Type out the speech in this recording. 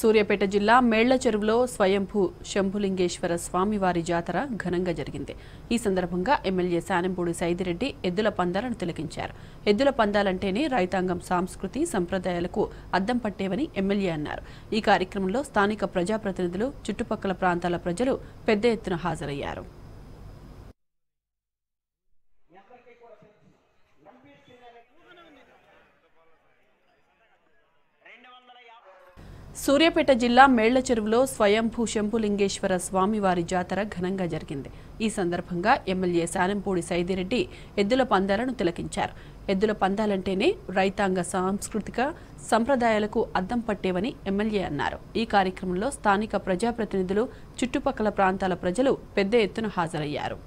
సూర్యాపేట జిల్లా మేళ్ల చెరువులో స్వయంభూ శంభులింగేశ్వర స్వామివారి జాతర ఘనంగా జరిగింది ఈ సందర్భంగా ఎమ్మెల్యే సానంపూడి సైదిరెడ్డి ఎద్దుల పందాలను తిలకించారు ఎద్దుల పందాలంటేనే రైతాంగం సాంస్కృతి సంప్రదాయాలకు అద్దం పట్టేవని ఎమ్మెల్యే అన్నారు ఈ కార్యక్రమంలో స్థానిక ప్రజాప్రతినిధులు చుట్టుపక్కల ప్రాంతాల ప్రజలు పెద్ద ఎత్తున హాజరయ్యారు సూర్యాపేట జిల్లా మేళ్ల చెరువులో స్వయంభూ శంభులింగేశ్వర స్వామివారి జాతర ఘనంగా జరిగింది ఈ సందర్భంగా ఎమ్మెల్యే శానంపూడి సైదిరెడ్డి ఎద్దుల పందాలను తిలకించారు ఎద్దుల పందాలంటేనే రైతాంగ సాంస్కృతిక సంప్రదాయాలకు అద్దం పట్టేవని ఎమ్మెల్యే అన్నారు ఈ కార్యక్రమంలో స్థానిక ప్రజాప్రతినిధులు చుట్టుపక్కల ప్రాంతాల ప్రజలు పెద్ద ఎత్తున హాజరయ్యారు